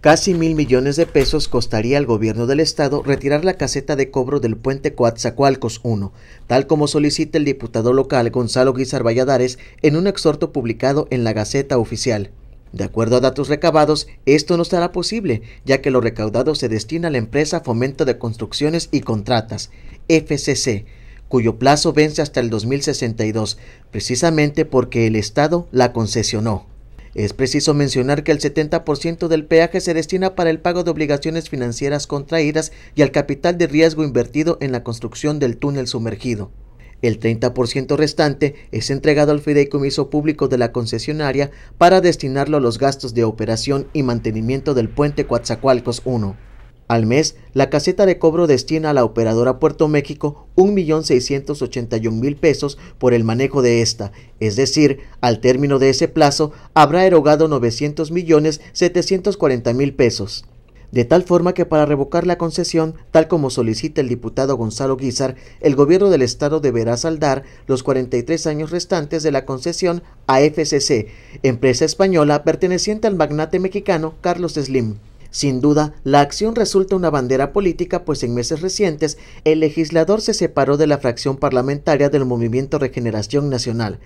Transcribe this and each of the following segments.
Casi mil millones de pesos costaría al gobierno del estado retirar la caseta de cobro del puente Coatzacoalcos 1, tal como solicita el diputado local Gonzalo Guizar Valladares en un exhorto publicado en la Gaceta Oficial. De acuerdo a datos recabados, esto no será posible, ya que lo recaudado se destina a la empresa Fomento de Construcciones y Contratas, FCC, cuyo plazo vence hasta el 2062, precisamente porque el Estado la concesionó. Es preciso mencionar que el 70% del peaje se destina para el pago de obligaciones financieras contraídas y al capital de riesgo invertido en la construcción del túnel sumergido. El 30% restante es entregado al fideicomiso público de la concesionaria para destinarlo a los gastos de operación y mantenimiento del puente Coatzacoalcos 1. Al mes, la caseta de cobro destina a la operadora Puerto México 1.681.000 pesos por el manejo de esta, es decir, al término de ese plazo habrá erogado 900.740.000 millones pesos. De tal forma que para revocar la concesión, tal como solicita el diputado Gonzalo Guizar, el gobierno del estado deberá saldar los 43 años restantes de la concesión a FCC, empresa española perteneciente al magnate mexicano Carlos Slim. Sin duda, la acción resulta una bandera política, pues en meses recientes el legislador se separó de la fracción parlamentaria del Movimiento Regeneración Nacional.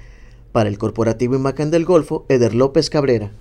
Para el Corporativo Imacán del Golfo, Eder López Cabrera.